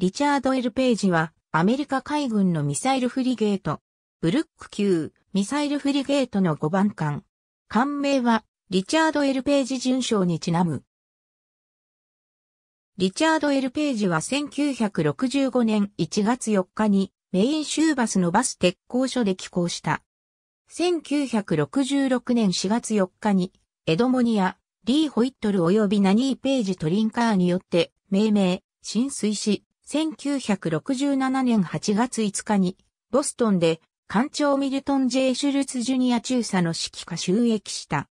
リチャード・エル・ページは、アメリカ海軍のミサイルフリゲート、ブルック級ミサイルフリゲートの5番艦。艦名は、リチャード・エル・ページ順将にちなむ。リチャード・エル・ページは1965年1月4日にメイン州バスのバス鉄工所で寄港した。1966年4月4日にエドモニア、リー・ホイットル及びナニー・ページ・トリンカーによって命名、浸水し、1967年8月5日に、ボストンで、艦長ミルトン・ J・ シュルツ・ジュニア中佐の指揮下収益した。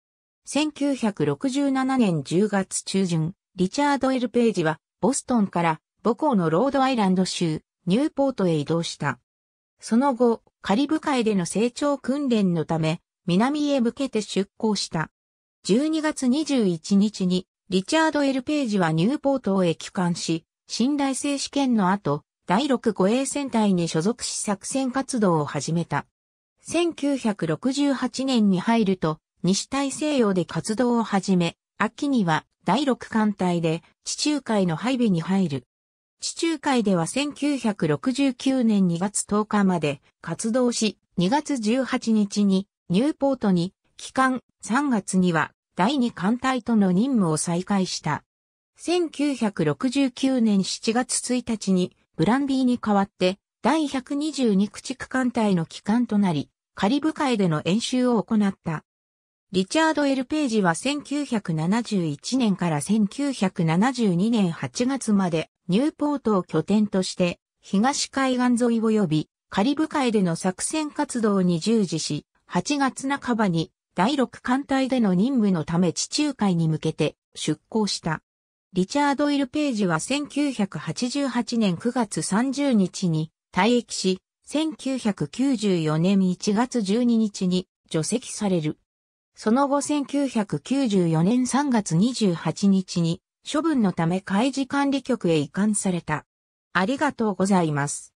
1967年10月中旬、リチャード・エル・ページは、ボストンから母校のロードアイランド州、ニューポートへ移動した。その後、カリブ海での成長訓練のため、南へ向けて出港した。12月21日に、リチャード・エル・ページはニューポートを駅艦し、信頼性試験の後、第6護衛戦隊に所属し作戦活動を始めた。1968年に入ると、西大西洋で活動を始め、秋には第6艦隊で地中海の配備に入る。地中海では1969年2月10日まで活動し、2月18日にニューポートに帰還、3月には第2艦隊との任務を再開した。1969年7月1日にブランビーに代わって第122駆逐艦隊の機関となり、カリブ海での演習を行った。リチャード・エル・ページは1971年から1972年8月までニューポートを拠点として東海岸沿い及びカリブ海での作戦活動に従事し、8月半ばに第6艦隊での任務のため地中海に向けて出港した。リチャード・イル・ページは1988年9月30日に退役し、1994年1月12日に除籍される。その後1994年3月28日に処分のため開示管理局へ移管された。ありがとうございます。